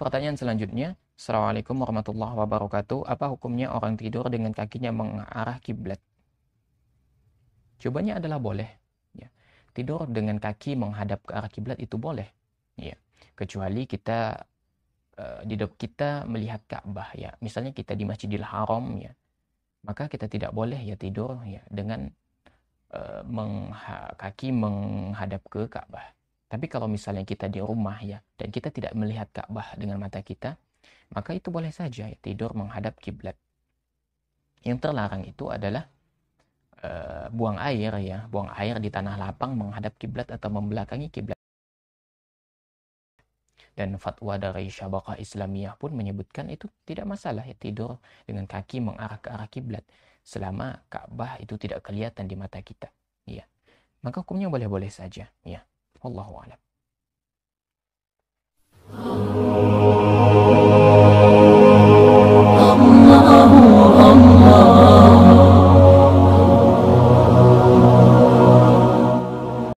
pertanyaan selanjutnya. Assalamualaikum warahmatullahi wabarakatuh. Apa hukumnya orang tidur dengan kakinya mengarah kiblat? Cobanya adalah boleh. Ya. Tidur dengan kaki menghadap ke arah kiblat itu boleh. Ya. Kecuali kita uh, kita melihat Ka'bah ya. Misalnya kita di Masjidil Haram ya. Maka kita tidak boleh ya tidur ya dengan uh, mengha kaki menghadap ke Ka'bah. Tapi kalau misalnya kita di rumah ya, dan kita tidak melihat Ka'bah dengan mata kita, maka itu boleh saja ya, tidur menghadap kiblat. Yang terlarang itu adalah uh, buang air ya, buang air di tanah lapang menghadap kiblat atau membelakangi kiblat. Dan fatwa dari Syabakah Islamiyah pun menyebutkan itu tidak masalah ya tidur dengan kaki mengarah ke arah kiblat selama Ka'bah itu tidak kelihatan di mata kita. Ya. Maka hukumnya boleh-boleh saja ya. والله أعلم